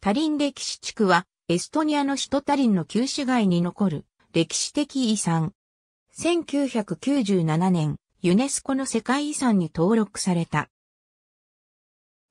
タリン歴史地区は、エストニアの首都タリンの旧市街に残る歴史的遺産。1997年、ユネスコの世界遺産に登録された。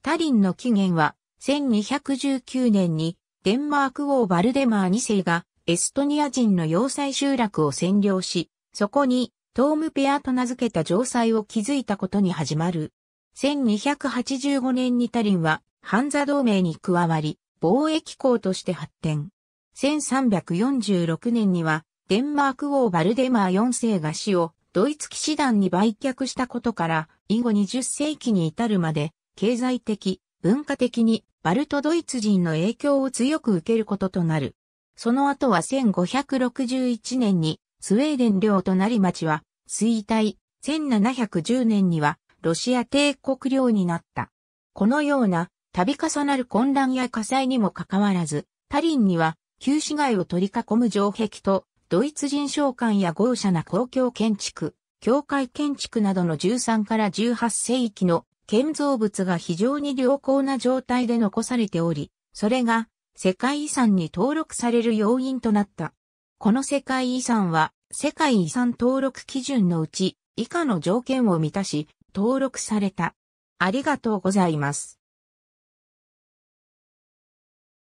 タリンの起源は、1219年にデンマーク王バルデマー2世がエストニア人の要塞集落を占領し、そこにトームペアと名付けた城塞を築いたことに始まる。1285年にタリンはハンザ同盟に加わり、貿易港として発展。1346年には、デンマーク王バルデマー4世が死をドイツ騎士団に売却したことから、以後20世紀に至るまで、経済的、文化的にバルトドイツ人の影響を強く受けることとなる。その後は1561年にスウェーデン領となり町は衰退、1710年にはロシア帝国領になった。このような度重なる混乱や火災にもかかわらず、タリンには旧市街を取り囲む城壁と、ドイツ人商館や豪奢な公共建築、教会建築などの13から18世紀の建造物が非常に良好な状態で残されており、それが世界遺産に登録される要因となった。この世界遺産は世界遺産登録基準のうち以下の条件を満たし登録された。ありがとうございます。